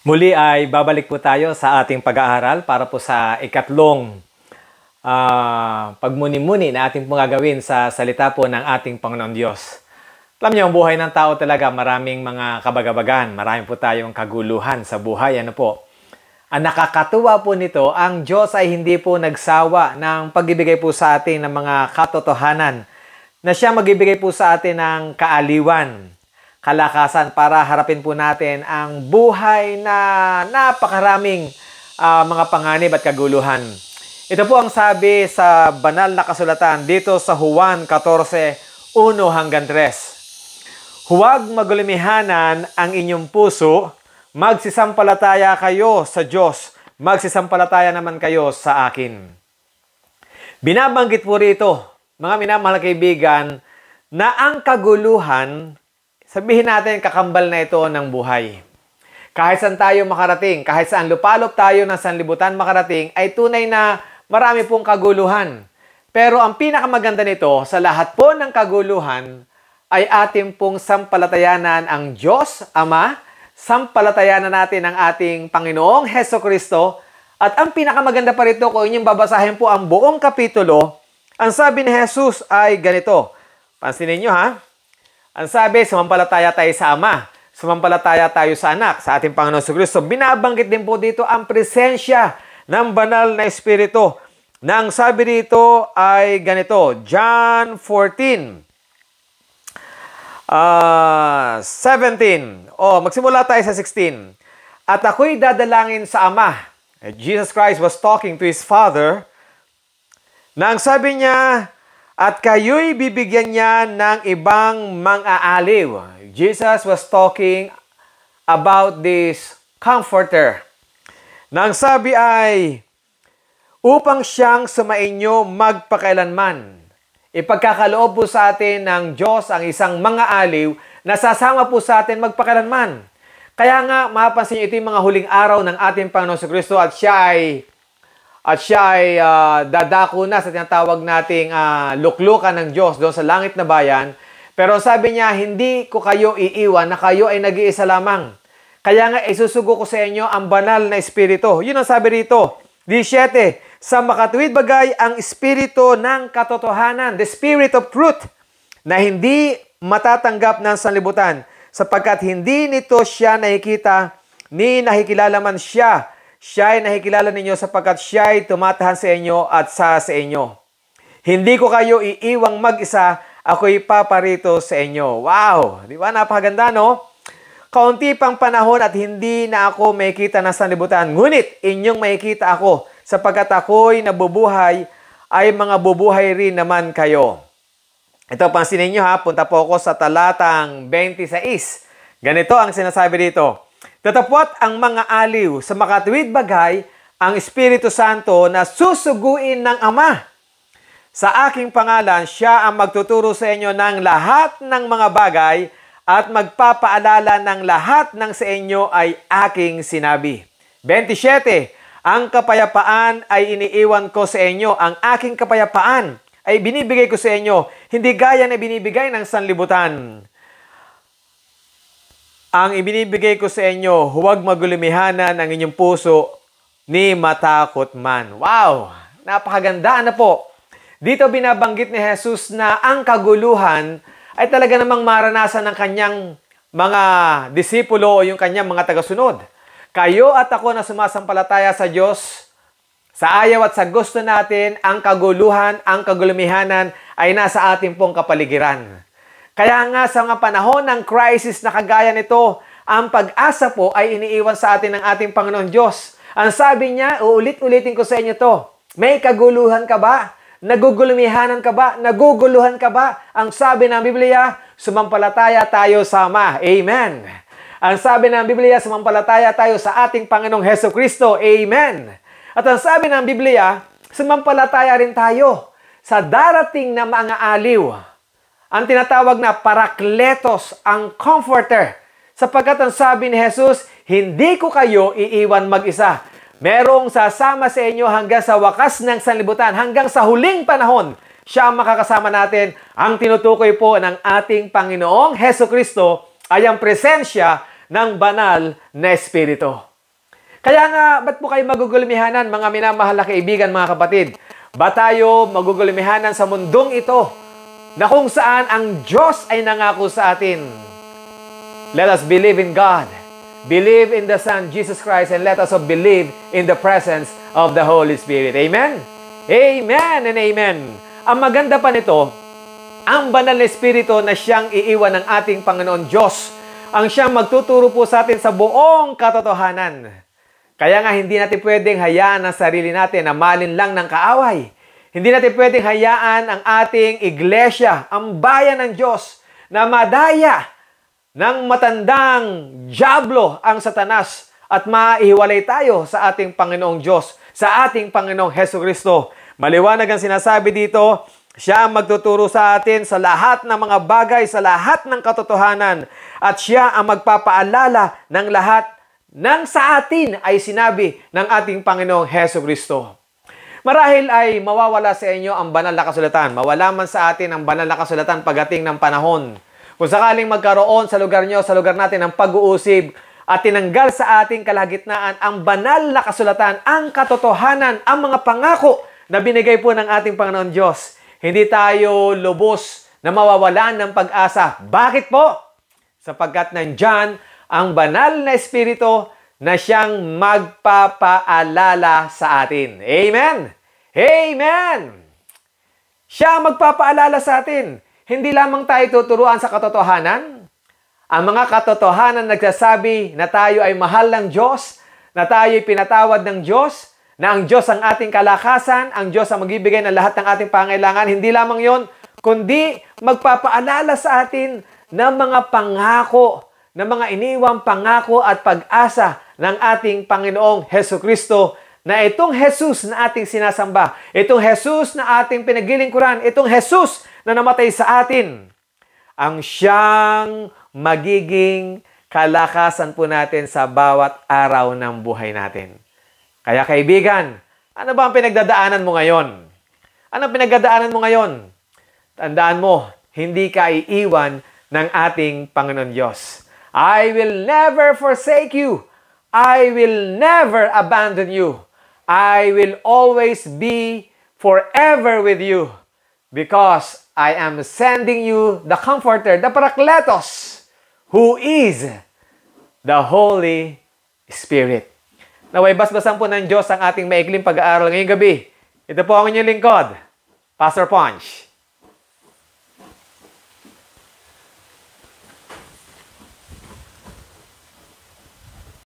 Muli ay babalik po tayo sa ating pag-aaral para po sa ikatlong uh, pagmuni-muni na ating pong gagawin sa salita po ng ating Panginoon Diyos. Alam niyo, ang buhay ng tao talaga, maraming mga kabagabagan, marami po tayong kaguluhan sa buhay. Ano po? Ang nakakatuwa po nito, ang Diyos ay hindi po nagsawa ng pagibigay po sa atin ng mga katotohanan na siya magibigay po sa atin ng kaaliwan, kalakasan para harapin po natin ang buhay na napakaraming uh, mga panganib at kaguluhan. Ito po ang sabi sa banal na kasulatan dito sa Juan 14:1 hanggang 3. Huwag magulimihanan ang inyong puso, magsisampalataya kayo sa Diyos, magsisampalataya naman kayo sa akin. Binabanggit po rito, mga minamahal kaibigan, na ang kaguluhan Sabihin natin, kakambal na ito ng buhay. Kahit saan tayo makarating, kahit saan lupalop tayo ng sanlibutan makarating, ay tunay na marami pong kaguluhan. Pero ang pinakamaganda nito, sa lahat po ng kaguluhan, ay atin pong sampalatayanan ang Diyos, Ama, sampalatayanan natin ang ating Panginoong Heso Kristo, at ang pinakamaganda pa rito, kung inyong babasahin po ang buong kapitulo, ang sabi ni Jesus ay ganito. Pansinin niyo ha. Ang sabi, sumampalataya tayo sa Ama. Sumampalataya tayo sa anak, sa ating Panginoon sa Kristo. Binabanggit din po dito ang presensya ng banal na Espiritu. Na ang sabi dito ay ganito, John 14, uh, 17. Oh, magsimula tayo sa 16. At ako'y dadalangin sa Ama. Jesus Christ was talking to His Father. Na ang sabi niya, at kayo'y bibigyan niya ng ibang mang-aaliw. Jesus was talking about this comforter. Nang sabi ay, upang siyang sumainyo magpakailanman. Ipagkakaloob po sa atin ng Diyos ang isang mga aliw na sasama po sa atin magpakailanman. Kaya nga, mapansin niyo ito yung mga huling araw ng ating Panginoon sa Kristo at siya ay at siya ay uh, dadako na sa tinatawag nating uh, luklukan ng Diyos doon sa langit na bayan. Pero sabi niya, hindi ko kayo iiwan na kayo ay nag-iisa lamang. Kaya nga isusugo ko sa inyo ang banal na espiritu. Yun ang sabi rito. 17. Sa makatuwid bagay ang espiritu ng katotohanan, the spirit of truth, na hindi matatanggap ng sanlibutan, sapagkat hindi nito siya nakikita, ni nakikilala man siya siya ay nakikilala ninyo sapagkat siya ay tumatahan sa inyo at sa sa inyo. Hindi ko kayo iiwang mag-isa, ako'y paparito sa inyo. Wow! Di ba? Napakaganda, no? Kaunti pang panahon at hindi na ako makikita ng sanlibutan. Ngunit inyong makikita ako sapagkat ako'y nabubuhay ay mga bubuhay rin naman kayo. Ito, pansinin nyo ha, punta po ako sa talatang 26. Ganito ang sinasabi dito. Tatapwat ang mga aliw sa makatuwid bagay ang Espiritu Santo na susuguin ng Ama. Sa aking pangalan, siya ang magtuturo sa inyo ng lahat ng mga bagay at magpapaalala ng lahat ng sa inyo ay aking sinabi. 27. Ang kapayapaan ay iniiwan ko sa inyo. Ang aking kapayapaan ay binibigay ko sa inyo, hindi gaya na binibigay ng sanlibutan. Ang ibinibigay ko sa inyo, huwag magulumihanan ang inyong puso ni matakot man. Wow! Napakaganda na po. Dito binabanggit ni Jesus na ang kaguluhan ay talaga namang maranasan ng kanyang mga disipulo o yung kanyang mga tagasunod. Kayo at ako na sumasampalataya sa Diyos, sa ayaw at sa gusto natin, ang kaguluhan, ang kagulumihanan ay nasa ating pong kapaligiran. Kaya nga sa mga panahon ng crisis na kagaya nito, ang pag-asa po ay iniiwan sa atin ng ating Panginoon Diyos. Ang sabi niya, uulit-ulitin ko sa inyo to, may kaguluhan ka ba? Nagugulumihanan ka ba? Naguguluhan ka ba? Ang sabi ng Biblia, sumampalataya tayo sama. Amen. Ang sabi ng Biblia, sumampalataya tayo sa ating Panginoong Heso Kristo. Amen. At ang sabi ng Biblia, sumampalataya rin tayo sa darating na mga aliw ang tinatawag na parakletos, ang comforter. Sapagkat ang sabi ni Jesus, hindi ko kayo iiwan mag-isa. Merong sasama sa inyo hanggang sa wakas ng sanlibutan, hanggang sa huling panahon. Siya ang makakasama natin. Ang tinutukoy po ng ating Panginoong Heso Kristo ay ang presensya ng banal na Espiritu. Kaya nga, ba't po kayo magugulmihanan, mga minamahal na kaibigan, mga kapatid? Ba tayo magugulmihanan sa mundong ito na kung saan ang Diyos ay nangako sa atin. Let us believe in God. Believe in the Son, Jesus Christ, and let us believe in the presence of the Holy Spirit. Amen? Amen and amen. Ang maganda pa nito, ang banal na Espiritu na siyang iiwan ng ating Panginoon Diyos, ang siyang magtuturo po sa atin sa buong katotohanan. Kaya nga hindi natin pwedeng hayaan ang sarili natin na malin lang ng kaaway hindi natin pwedeng hayaan ang ating iglesia, ang bayan ng Diyos, na madaya ng matandang jablo ang satanas at maihiwalay tayo sa ating Panginoong Diyos, sa ating Panginoong Heso Kristo. Maliwanag ang sinasabi dito, siya ang magtuturo sa atin sa lahat ng mga bagay, sa lahat ng katotohanan. At siya ang magpapaalala ng lahat ng sa atin ay sinabi ng ating Panginoong Heso Kristo. Marahil ay mawawala sa inyo ang banal na kasulatan. Mawala man sa atin ang banal na kasulatan pagdating ng panahon. Kung sakaling magkaroon sa lugar nyo, sa lugar natin ng pag-uusib at tinanggal sa ating kalagitnaan ang banal na kasulatan, ang katotohanan, ang mga pangako na binigay po ng ating Panginoon Diyos. Hindi tayo lubos na mawawalan ng pag-asa. Bakit po? Sapagkat nandyan ang banal na Espiritu na siyang magpapaalala sa atin. Amen! Amen! Siya ang magpapaalala sa atin. Hindi lamang tayo tuturuan sa katotohanan. Ang mga katotohanan nagsasabi na tayo ay mahal ng Diyos, na tayo ay pinatawad ng Diyos, na ang Diyos ang ating kalakasan, ang Diyos ang magbibigay ng lahat ng ating pangailangan. Hindi lamang yon, kundi magpapaalala sa atin ng mga pangako, ng mga iniwang pangako at pag-asa ng ating Panginoong Heso Kristo na itong Jesus na ating sinasamba, itong Jesus na ating pinaglilingkuran, itong Jesus na namatay sa atin, ang siyang magiging kalakasan po natin sa bawat araw ng buhay natin. Kaya kaibigan, ano ba ang pinagdadaanan mo ngayon? Ano ang pinagdadaanan mo ngayon? Tandaan mo, hindi ka iiwan ng ating Panginoon Diyos. I will never forsake you. I will never abandon you. I will always be forever with you because I am sending you the Comforter, the Parakletos, who is the Holy Spirit. Naway basbasan po ng Diyos ang ating maikling pag-aaral ngayong gabi. Ito po ang inyong lingkod, Pastor Punch.